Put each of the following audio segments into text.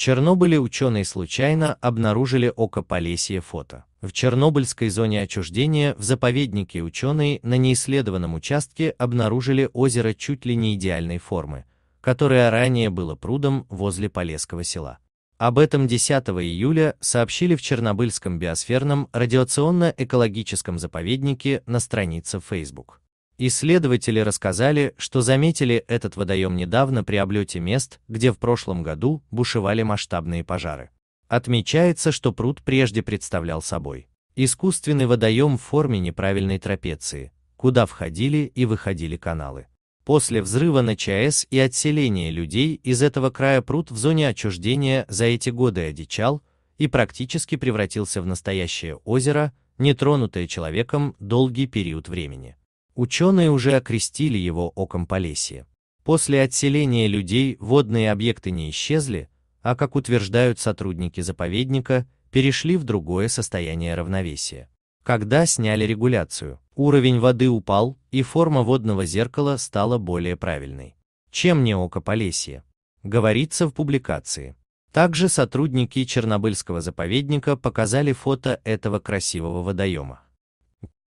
Чернобыле ученые случайно обнаружили око Полесье фото. В Чернобыльской зоне отчуждения в заповеднике ученые на неисследованном участке обнаружили озеро чуть ли не идеальной формы, которое ранее было прудом возле Полесского села. Об этом 10 июля сообщили в Чернобыльском биосферном радиационно-экологическом заповеднике на странице Facebook. Исследователи рассказали, что заметили этот водоем недавно при облете мест, где в прошлом году бушевали масштабные пожары. Отмечается, что пруд прежде представлял собой искусственный водоем в форме неправильной трапеции, куда входили и выходили каналы. После взрыва на ЧАЭС и отселения людей из этого края пруд в зоне отчуждения за эти годы одичал и практически превратился в настоящее озеро, нетронутое человеком долгий период времени. Ученые уже окрестили его оком Полесья. После отселения людей водные объекты не исчезли, а, как утверждают сотрудники заповедника, перешли в другое состояние равновесия. Когда сняли регуляцию, уровень воды упал, и форма водного зеркала стала более правильной. Чем не око Полесья? Говорится в публикации. Также сотрудники Чернобыльского заповедника показали фото этого красивого водоема.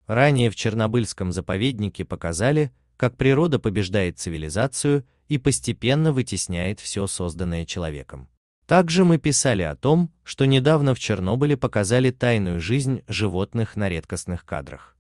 Ранее в Чернобыльском заповеднике показали, как природа побеждает цивилизацию и постепенно вытесняет все созданное человеком. Также мы писали о том, что недавно в Чернобыле показали тайную жизнь животных на редкостных кадрах.